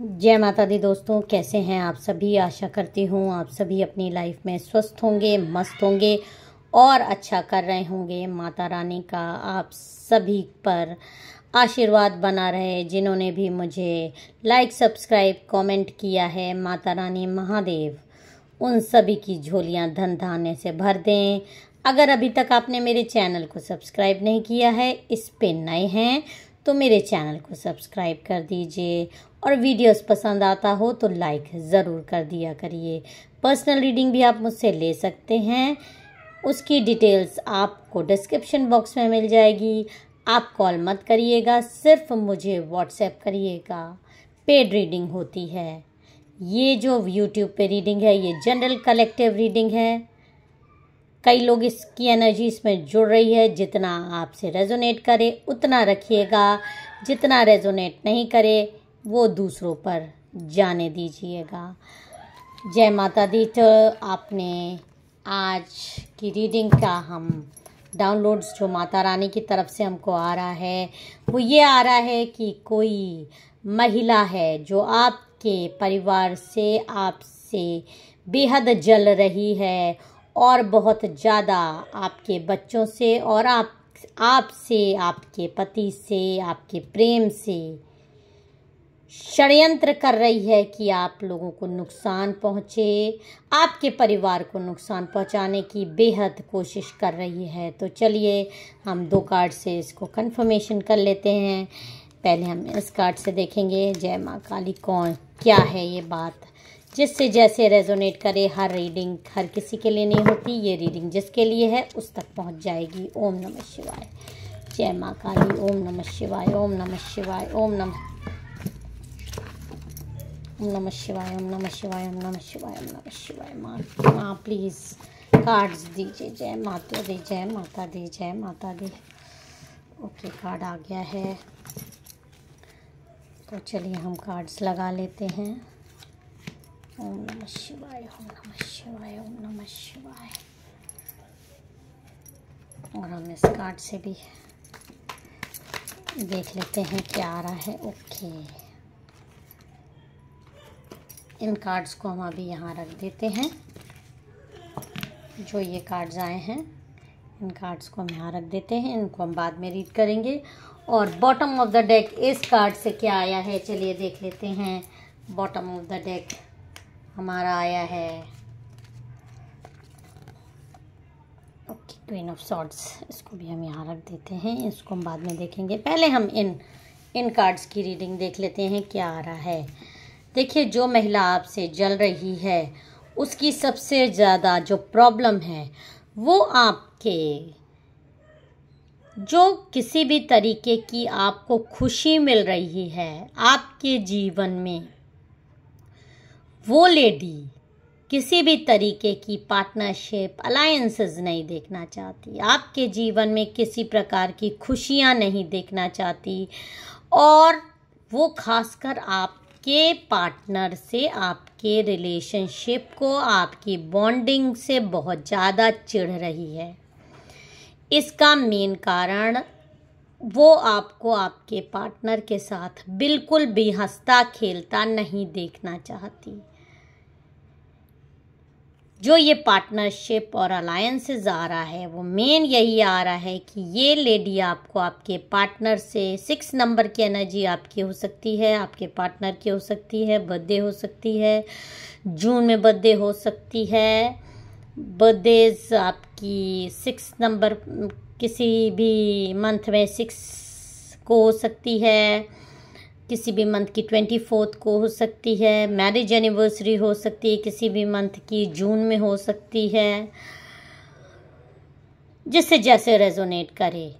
जय माता दी दोस्तों कैसे हैं आप सभी आशा करती हूँ आप सभी अपनी लाइफ में स्वस्थ होंगे मस्त होंगे और अच्छा कर रहे होंगे माता रानी का आप सभी पर आशीर्वाद बना रहे जिन्होंने भी मुझे लाइक सब्सक्राइब कमेंट किया है माता रानी महादेव उन सभी की झोलियाँ धन धान्य से भर दें अगर अभी तक आपने मेरे चैनल को सब्सक्राइब नहीं किया है इस पे नए हैं तो मेरे चैनल को सब्सक्राइब कर दीजिए और वीडियोस पसंद आता हो तो लाइक ज़रूर कर दिया करिए पर्सनल रीडिंग भी आप मुझसे ले सकते हैं उसकी डिटेल्स आपको डिस्क्रिप्शन बॉक्स में मिल जाएगी आप कॉल मत करिएगा सिर्फ मुझे व्हाट्सएप करिएगा पेड रीडिंग होती है ये जो यूट्यूब पे रीडिंग है ये जनरल कलेक्टिव रीडिंग है कई लोग इसकी एनर्जी इसमें जुड़ रही है जितना आपसे रेजोनेट करे उतना रखिएगा जितना रेजोनेट नहीं करे वो दूसरों पर जाने दीजिएगा जय माता दी तो आपने आज की रीडिंग का हम डाउनलोड्स जो माता रानी की तरफ से हमको आ रहा है वो ये आ रहा है कि कोई महिला है जो आपके परिवार से आपसे बेहद जल रही है और बहुत ज़्यादा आपके बच्चों से और आप आपसे आपके पति से आपके प्रेम से षडयंत्र कर रही है कि आप लोगों को नुकसान पहुंचे आपके परिवार को नुकसान पहुंचाने की बेहद कोशिश कर रही है तो चलिए हम दो कार्ड से इसको कंफर्मेशन कर लेते हैं पहले हम इस कार्ड से देखेंगे जय माँ काली कौन क्या है ये बात जिससे जैसे रेजोनेट करे हर रीडिंग हर किसी के लिए नहीं होती ये रीडिंग जिसके लिए है उस तक पहुँच जाएगी ओम नमः शिवाय जय माँ काली ओम नमः शिवाय ओम नमः शिवाय ओम नमः ओम नम शिवाय ओम नम शिवाय ओम नम शिवाय ओम नम शिवाय माँ प्लीज़ कार्ड्स दीजिए जय माता दी जय माता दी जय माता दी ओके कार्ड आ गया है तो चलिए हम कार्ड्स लगा लेते हैं ओम नम शिवाय ओम नम शिवाय ओम नम शिवाय और हम इस कार्ड से भी देख लेते हैं क्या आ रहा है ओके इन कार्ड्स को हम अभी यहाँ रख देते हैं जो ये कार्ड्स आए हैं इन कार्ड्स को हम यहाँ रख देते हैं इनको हम बाद में रीड करेंगे और बॉटम ऑफ द डेक इस कार्ड से क्या आया है चलिए देख लेते हैं बॉटम ऑफ द डेक हमारा आया है ओके क्वीन ऑफ सॉर्ट्स इसको भी हम यहाँ रख देते हैं इसको हम बाद में देखेंगे पहले हम इन इन कार्ड्स की रीडिंग देख लेते हैं क्या आ रहा है देखिए जो महिला आपसे जल रही है उसकी सबसे ज़्यादा जो प्रॉब्लम है वो आपके जो किसी भी तरीके की आपको खुशी मिल रही है आपके जीवन में वो लेडी किसी भी तरीके की पार्टनरशिप अलायंसेस नहीं देखना चाहती आपके जीवन में किसी प्रकार की खुशियाँ नहीं देखना चाहती और वो खासकर आप आपके पार्टनर से आपके रिलेशनशिप को आपकी बॉन्डिंग से बहुत ज़्यादा चिढ़ रही है इसका मेन कारण वो आपको आपके पार्टनर के साथ बिल्कुल भी हंसता खेलता नहीं देखना चाहती जो ये पार्टनरशिप और अलायंसेज आ रहा है वो मेन यही आ रहा है कि ये लेडी आपको आपके पार्टनर से सिक्स नंबर की एनर्जी आपकी हो सकती है आपके पार्टनर की हो सकती है बर्थडे हो सकती है जून में बर्थडे हो सकती है बर्थडेज आपकी सिक्स नंबर किसी भी मंथ में सिक्स को हो सकती है किसी भी मंथ की ट्वेंटी फोर्थ को हो सकती है मैरिज एनिवर्सरी हो सकती है किसी भी मंथ की जून में हो सकती है जिससे जैसे रेजोनेट करे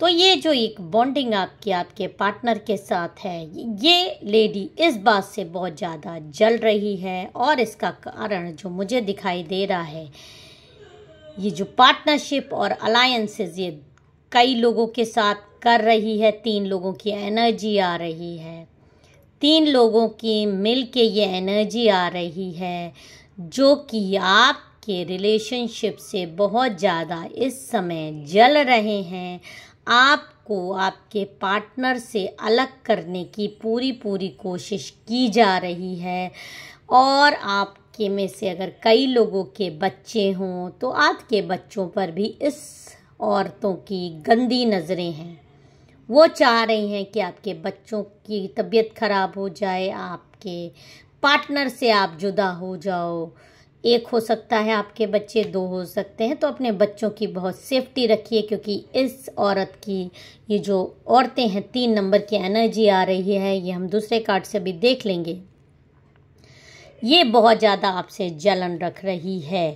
तो ये जो एक बॉन्डिंग आपकी आपके पार्टनर के साथ है ये लेडी इस बात से बहुत ज़्यादा जल रही है और इसका कारण जो मुझे दिखाई दे रहा है ये जो पार्टनरशिप और अलायंसेज ये कई लोगों के साथ कर रही है तीन लोगों की एनर्जी आ रही है तीन लोगों की मिल के ये एनर्जी आ रही है जो कि आपके रिलेशनशिप से बहुत ज़्यादा इस समय जल रहे हैं आपको आपके पार्टनर से अलग करने की पूरी पूरी कोशिश की जा रही है और आपके में से अगर कई लोगों के बच्चे हों तो आपके बच्चों पर भी इस औरतों की गंदी नज़रें हैं वो चाह रही हैं कि आपके बच्चों की तबीयत ख़राब हो जाए आपके पार्टनर से आप जुदा हो जाओ एक हो सकता है आपके बच्चे दो हो सकते हैं तो अपने बच्चों की बहुत सेफ्टी रखिए क्योंकि इस औरत की ये जो औरतें हैं तीन नंबर की एनर्जी आ रही है ये हम दूसरे कार्ड से भी देख लेंगे ये बहुत ज़्यादा आपसे जलन रख रही है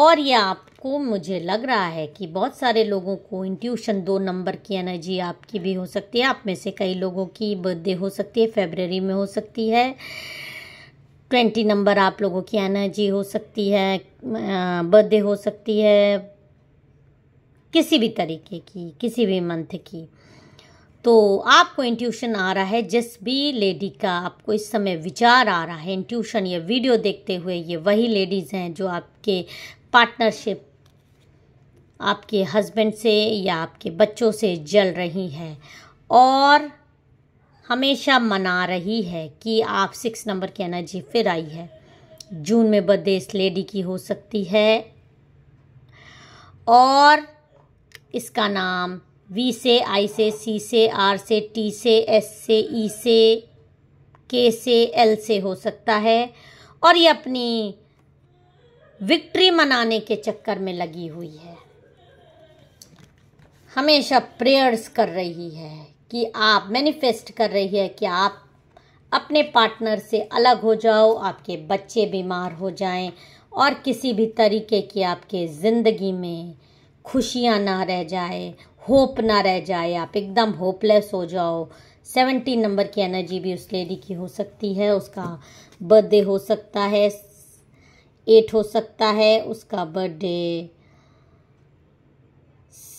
और ये आप को मुझे लग रहा है कि बहुत सारे लोगों को इंट्यूशन दो नंबर की एनर्जी आपकी भी हो सकती है आप में से कई लोगों की बर्थडे हो सकती है फेबररी में हो सकती है ट्वेंटी नंबर आप लोगों की एनर्जी हो सकती है बर्थडे हो सकती है किसी भी तरीके की किसी भी मंथ की तो आपको इंट्यूशन आ रहा है जिस भी लेडी का आपको इस समय विचार आ रहा है इंट्यूशन या वीडियो देखते हुए ये वही लेडीज़ हैं जो आपके पार्टनरशिप आपके हस्बैंड से या आपके बच्चों से जल रही हैं और हमेशा मना रही है कि आप सिक्स नंबर की एनर्जी फिर आई है जून में बर्थडे इस लेडी की हो सकती है और इसका नाम वी से आई से सी से आर से टी से एस से ई e से के से एल से हो सकता है और ये अपनी विक्ट्री मनाने के चक्कर में लगी हुई है हमेशा प्रेयर्स कर रही है कि आप मैनिफेस्ट कर रही है कि आप अपने पार्टनर से अलग हो जाओ आपके बच्चे बीमार हो जाएं और किसी भी तरीके की आपके ज़िंदगी में खुशियाँ ना रह जाए होप ना रह जाए आप एकदम होपलेस हो जाओ सेवेंटी नंबर की एनर्जी भी उस लेडी की हो सकती है उसका बर्थडे हो सकता है एट हो सकता है उसका बर्थडे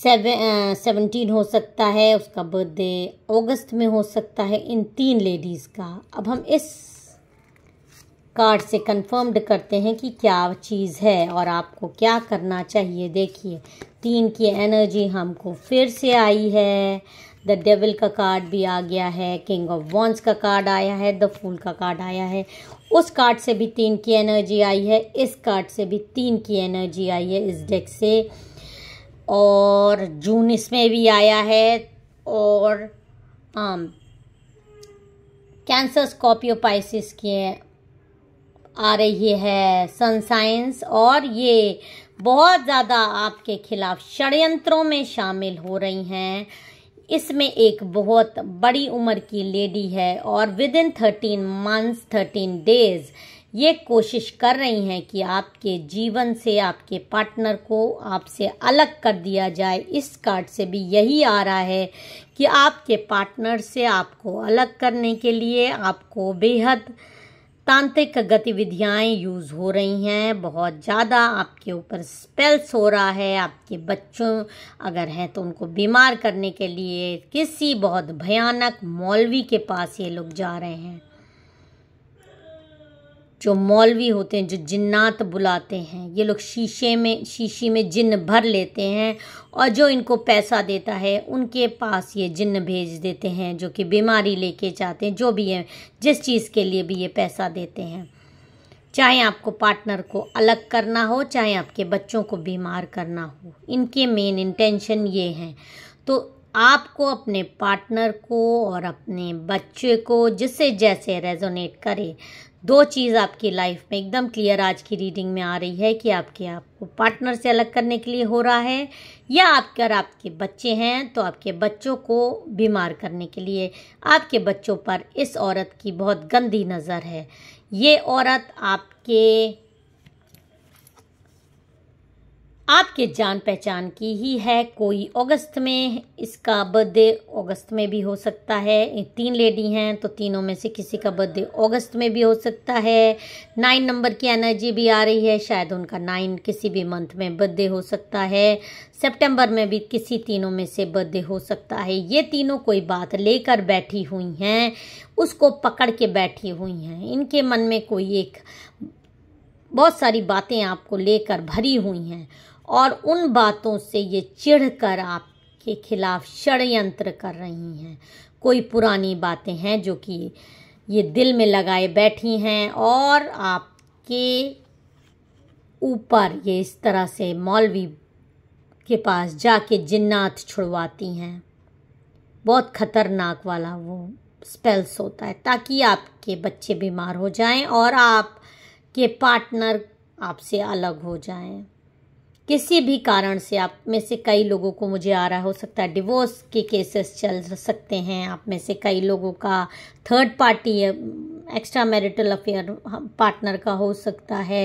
सेवन सेवनटीन हो सकता है उसका बर्थडे अगस्त में हो सकता है इन तीन लेडीज़ का अब हम इस कार्ड से कंफर्म्ड करते हैं कि क्या चीज़ है और आपको क्या करना चाहिए देखिए तीन की एनर्जी हमको फिर से आई है द डेविल का कार्ड भी आ गया है किंग ऑफ वॉन्स का कार्ड आया है द फूल का कार्ड आया है उस कार्ड से भी तीन की एनर्जी आई है इस कार्ड से भी तीन की एनर्जी आई है इस डेक से और जून इसमें भी आया है और कैंसर स्कॉर्पियो पाइसिस की आ रही है सन साइंस और ये बहुत ज़्यादा आपके खिलाफ षडयंत्रों में शामिल हो रही हैं इसमें एक बहुत बड़ी उम्र की लेडी है और within thirteen months thirteen days ये कोशिश कर रही हैं कि आपके जीवन से आपके पार्टनर को आपसे अलग कर दिया जाए इस कार्ड से भी यही आ रहा है कि आपके पार्टनर से आपको अलग करने के लिए आपको बेहद तांत्रिक गतिविधियाँ यूज़ हो रही हैं बहुत ज़्यादा आपके ऊपर स्पेल्स हो रहा है आपके बच्चों अगर हैं तो उनको बीमार करने के लिए किसी बहुत भयानक मौलवी के पास ये लोग जा रहे हैं जो मौलवी होते हैं जो जिन्नात बुलाते हैं ये लोग शीशे में शीशी में जिन्न भर लेते हैं और जो इनको पैसा देता है उनके पास ये जिन्न भेज देते हैं जो कि बीमारी लेके जाते हैं जो भी है जिस चीज़ के लिए भी ये पैसा देते हैं चाहे आपको पार्टनर को अलग करना हो चाहे आपके बच्चों को बीमार करना हो इनके मेन इंटेंशन ये हैं तो आपको अपने पार्टनर को और अपने बच्चे को जिससे जैसे रेजोनेट करे दो चीज़ आपकी लाइफ में एकदम क्लियर आज की रीडिंग में आ रही है कि आपके आपको पार्टनर से अलग करने के लिए हो रहा है या आपके अगर आपके बच्चे हैं तो आपके बच्चों को बीमार करने के लिए आपके बच्चों पर इस औरत की बहुत गंदी नज़र है ये औरत आपके आपके जान पहचान की ही है कोई अगस्त में इसका बर्थडे अगस्त में भी हो सकता है तीन लेडी हैं तो तीनों में से किसी का बर्थडे अगस्त में भी हो सकता है नाइन नंबर की एनर्जी भी आ रही है शायद उनका नाइन किसी भी मंथ में बर्थडे हो सकता है सितंबर में भी किसी तीनों में से बर्थडे हो सकता है ये तीनों कोई बात लेकर बैठी हुई हैं उसको पकड़ के बैठी हुई हैं इनके मन में कोई एक बहुत सारी बातें आपको लेकर भरी हुई हैं और उन बातों से ये चिढ़ कर आपके खिलाफ षडयंत्र कर रही हैं कोई पुरानी बातें हैं जो कि ये दिल में लगाए बैठी हैं और आपके ऊपर ये इस तरह से मौलवी के पास जाके जिन्नात छुड़वाती हैं बहुत ख़तरनाक वाला वो स्पेल्स होता है ताकि आपके बच्चे बीमार हो जाएं और आपके पार्टनर आपसे अलग हो जाएं किसी भी कारण से आप में से कई लोगों को मुझे आ रहा हो सकता है डिवोर्स के केसेस चल सकते हैं आप में से कई लोगों का third party extramarital affair partner का हो सकता है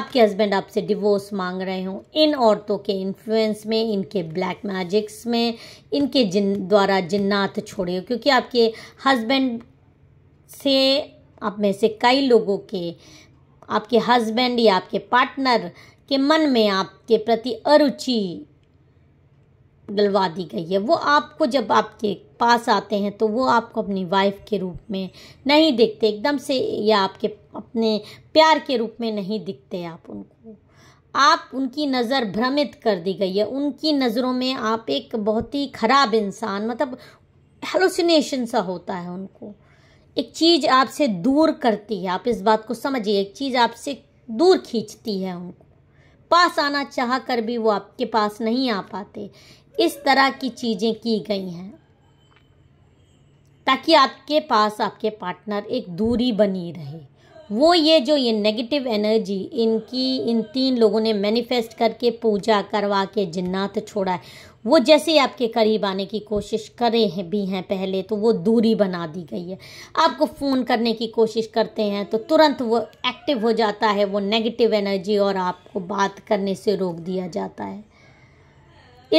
आपके हस्बैंड आपसे डिवोर्स मांग रहे हों इन औरतों के इन्फ्लुएंस में इनके ब्लैक मैजिक्स में इनके जिन द्वारा जिन्नात छोड़े हो क्योंकि आपके हस्बैंड से आप में से कई लोगों के आपके हस्बैंड या आपके पार्टनर के मन में आपके प्रति अरुचि डलवा दी गई है वो आपको जब आपके पास आते हैं तो वो आपको अपनी वाइफ के रूप में नहीं दिखते एकदम से या आपके अपने प्यार के रूप में नहीं दिखते आप उनको आप उनकी नज़र भ्रमित कर दी गई है उनकी नज़रों में आप एक बहुत ही ख़राब इंसान मतलब हेलोसिनेशन सा होता है उनको एक चीज़ आपसे दूर करती है आप इस बात को समझिए एक चीज़ आपसे दूर खींचती है उनको पास आना चाह कर भी वो आपके पास नहीं आ पाते इस तरह की चीज़ें की गई हैं ताकि आपके पास आपके पार्टनर एक दूरी बनी रहे वो ये जो ये नेगेटिव एनर्जी इनकी इन तीन लोगों ने मैनिफेस्ट करके पूजा करवा के जिन्नात छोड़ा है वो जैसे ही आपके करीब आने की कोशिश करे हैं भी हैं पहले तो वो दूरी बना दी गई है आपको फ़ोन करने की कोशिश करते हैं तो तुरंत वो एक्टिव हो जाता है वो नेगेटिव एनर्जी और आपको बात करने से रोक दिया जाता है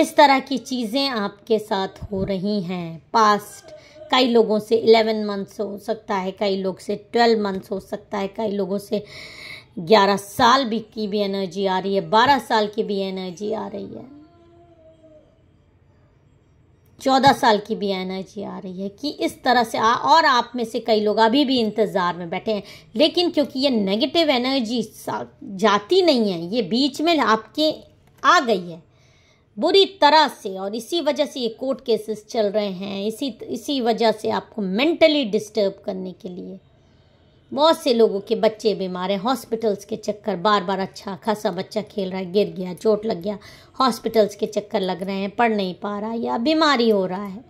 इस तरह की चीज़ें आपके साथ हो रही हैं पास्ट कई लोगों से इलेवन मंथ्स हो सकता है कई लोग से ट्वेल्व मंथ्स हो सकता है कई लोगों से ग्यारह साल भी की भी एनर्जी आ रही है बारह साल की भी एनर्जी आ रही है चौदह साल की भी एनर्जी आ रही है कि इस तरह से आ और आप में से कई लोग अभी भी इंतज़ार में बैठे हैं लेकिन क्योंकि ये नेगेटिव एनर्जी जाती नहीं है ये बीच में आपके आ गई है बुरी तरह से और इसी वजह से ये कोर्ट केसेस चल रहे हैं इसी इसी वजह से आपको मेंटली डिस्टर्ब करने के लिए बहुत से लोगों के बच्चे बीमार हैं हॉस्पिटल्स के चक्कर बार बार अच्छा खासा बच्चा खेल रहा है गिर गया चोट लग गया हॉस्पिटल्स के चक्कर लग रहे हैं पढ़ नहीं पा रहा या बीमारी हो रहा है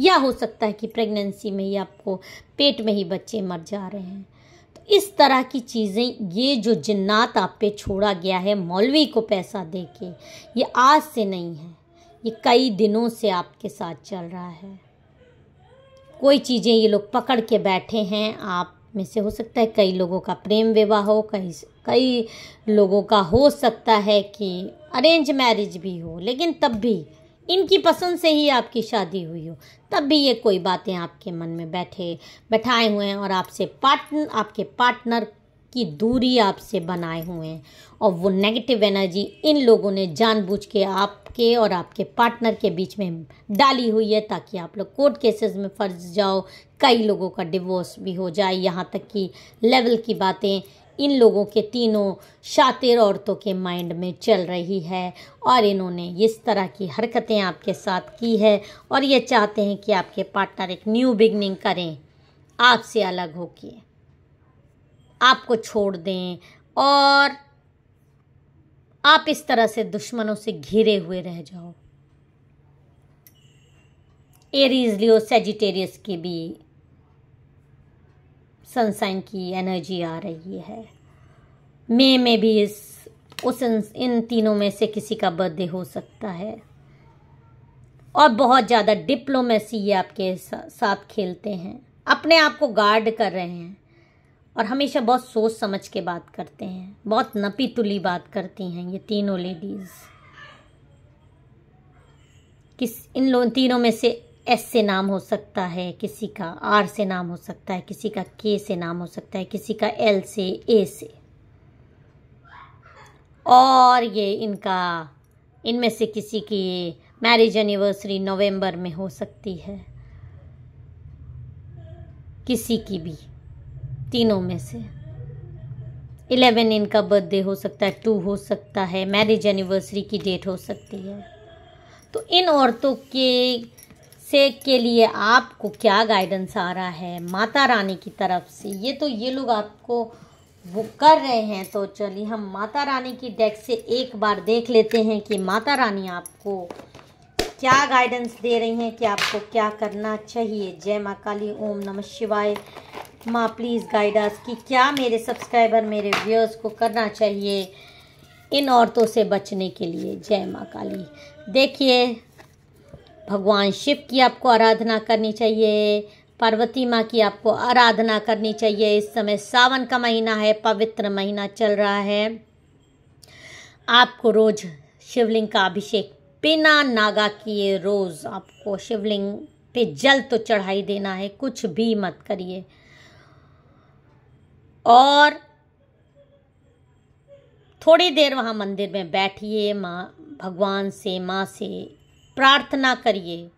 या हो सकता है कि प्रेगनेंसी में ही आपको पेट में ही बच्चे मर जा रहे हैं तो इस तरह की चीज़ें ये जो जिन्नात आप पे छोड़ा गया है मौलवी को पैसा दे के ये आज से नहीं है ये कई दिनों से आपके साथ चल रहा है कोई चीज़ें ये लोग पकड़ के बैठे हैं आप में से हो सकता है कई लोगों का प्रेम विवाह हो कई कई लोगों का हो सकता है कि अरेंज मैरिज भी हो लेकिन तब भी इनकी पसंद से ही आपकी शादी हुई हो तब भी ये कोई बातें आपके मन में बैठे बैठाए हुए हैं और आपसे पार्टन आपके पार्टनर की दूरी आपसे बनाए हुए हैं और वो नेगेटिव एनर्जी इन लोगों ने जानबूझ के आपके और आपके पार्टनर के बीच में डाली हुई है ताकि आप लोग कोर्ट केसेस में फंस जाओ कई लोगों का डिवोर्स भी हो जाए यहाँ तक कि लेवल की बातें इन लोगों के तीनों शातिर औरतों के माइंड में चल रही है और इन्होंने इस तरह की हरकतें आपके साथ की है और ये चाहते हैं कि आपके पार्टनर एक न्यू बिगनिंग करें आपसे अलग होके आपको छोड़ दें और आप इस तरह से दुश्मनों से घिरे हुए रह जाओ एरीज लियो सेजिटेरियस की भी सनसाइन की एनर्जी आ रही है मे में भी इस उस इन तीनों में से किसी का बर्थडे हो सकता है और बहुत ज़्यादा डिप्लोमेसी ये आपके साथ खेलते हैं अपने आप को गार्ड कर रहे हैं और हमेशा बहुत सोच समझ के बात करते हैं बहुत नपी तुली बात करती हैं ये तीनों लेडीज़ किस इन लोग तीनों में से एस से नाम हो सकता है किसी का आर से नाम हो सकता है किसी का के से नाम हो सकता है किसी का एल से ए से और ये इनका इनमें से किसी की मैरिज एनिवर्सरी नवंबर में हो सकती है किसी की भी तीनों में से इलेवन इनका बर्थडे हो सकता है टू हो सकता है मैरिज एनिवर्सरी की डेट हो सकती है तो इन औरतों के से के लिए आपको क्या गाइडेंस आ रहा है माता रानी की तरफ से ये तो ये लोग आपको वो कर रहे हैं तो चलिए हम माता रानी की डेक से एक बार देख लेते हैं कि माता रानी आपको क्या गाइडेंस दे रही हैं कि आपको क्या करना चाहिए जय माँ काली ओम नमः शिवाय माँ प्लीज़ गाइडास कि क्या मेरे सब्सक्राइबर मेरे व्यूअर्स को करना चाहिए इन औरतों से बचने के लिए जय माँ काली देखिए भगवान शिव की आपको आराधना करनी चाहिए पार्वती माँ की आपको आराधना करनी चाहिए इस समय सावन का महीना है पवित्र महीना चल रहा है आपको रोज़ शिवलिंग का अभिषेक बिना नागा किए रोज़ आपको शिवलिंग पे जल तो चढ़ाई देना है कुछ भी मत करिए और थोड़ी देर वहाँ मंदिर में बैठिए माँ भगवान से माँ से प्रार्थना करिए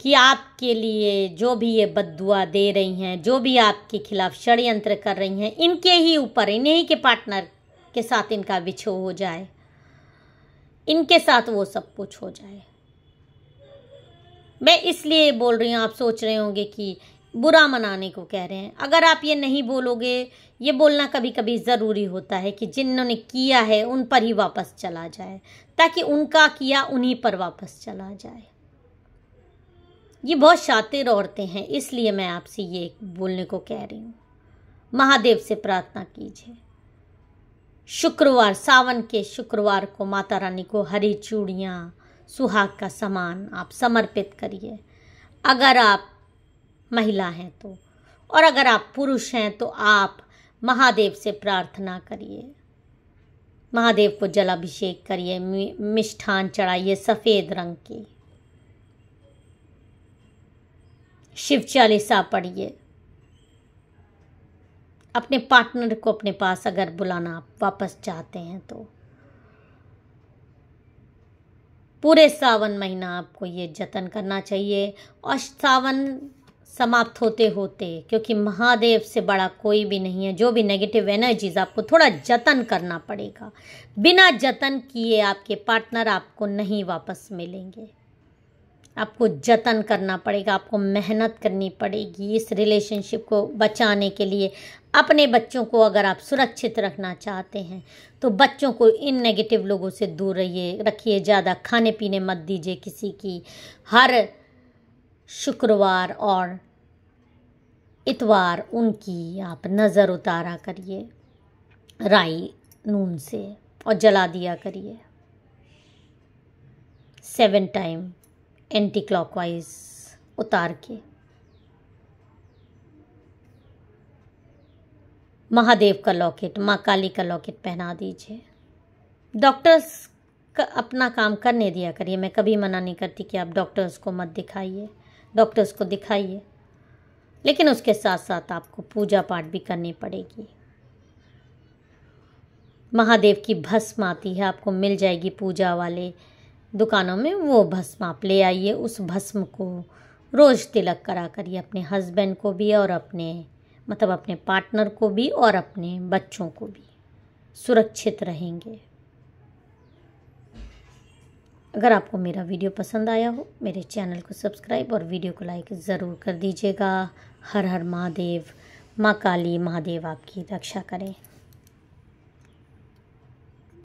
कि आपके लिए जो भी ये बदुआ दे रही हैं जो भी आपके खिलाफ षड्यंत्र कर रही हैं इनके ही ऊपर इन्हीं के पार्टनर के साथ इनका विछो हो जाए इनके साथ वो सब कुछ हो जाए मैं इसलिए बोल रही हूँ आप सोच रहे होंगे कि बुरा मनाने को कह रहे हैं अगर आप ये नहीं बोलोगे ये बोलना कभी कभी ज़रूरी होता है कि जिन्होंने किया है उन पर ही वापस चला जाए ताकि उनका किया उन्हीं पर वापस चला जाए ये बहुत शातिर औरतें हैं इसलिए मैं आपसे ये बोलने को कह रही हूँ महादेव से प्रार्थना कीजिए शुक्रवार सावन के शुक्रवार को माता रानी को हरी चूड़ियाँ सुहाग का सामान आप समर्पित करिए अगर आप महिला हैं तो और अगर आप पुरुष हैं तो आप महादेव से प्रार्थना करिए महादेव को जलाभिषेक करिए मिष्ठान चढ़ाइए सफ़ेद रंग की शिव चालीसा पढ़िए अपने पार्टनर को अपने पास अगर बुलाना आप वापस चाहते हैं तो पूरे सावन महीना आपको ये जतन करना चाहिए और सावन समाप्त होते होते क्योंकि महादेव से बड़ा कोई भी नहीं है जो भी नेगेटिव एनर्जीज आपको थोड़ा जतन करना पड़ेगा बिना जतन किए आपके पार्टनर आपको नहीं वापस मिलेंगे आपको जतन करना पड़ेगा आपको मेहनत करनी पड़ेगी इस रिलेशनशिप को बचाने के लिए अपने बच्चों को अगर आप सुरक्षित रखना चाहते हैं तो बच्चों को इन नेगेटिव लोगों से दूर रहिए रखिए ज़्यादा खाने पीने मत दीजिए किसी की हर शुक्रवार और इतवार उनकी आप नज़र उतारा करिए राई नून से और जला दिया करिए सेवन टाइम एंटी क्लॉकवाइज उतार के महादेव का लॉकेट माँ काली का लॉकेट पहना दीजिए डॉक्टर्स का अपना काम करने दिया करिए मैं कभी मना नहीं करती कि आप डॉक्टर्स को मत दिखाइए डॉक्टर्स को दिखाइए लेकिन उसके साथ साथ आपको पूजा पाठ भी करनी पड़ेगी महादेव की भस्म आती है आपको मिल जाएगी पूजा वाले दुकानों में वो भस्म आप ले आइए उस भस्म को रोज़ तिलक करा करिए अपने हस्बैंड को भी और अपने मतलब अपने पार्टनर को भी और अपने बच्चों को भी सुरक्षित रहेंगे अगर आपको मेरा वीडियो पसंद आया हो मेरे चैनल को सब्सक्राइब और वीडियो को लाइक ज़रूर कर दीजिएगा हर हर महादेव माँ काली महादेव आपकी रक्षा करें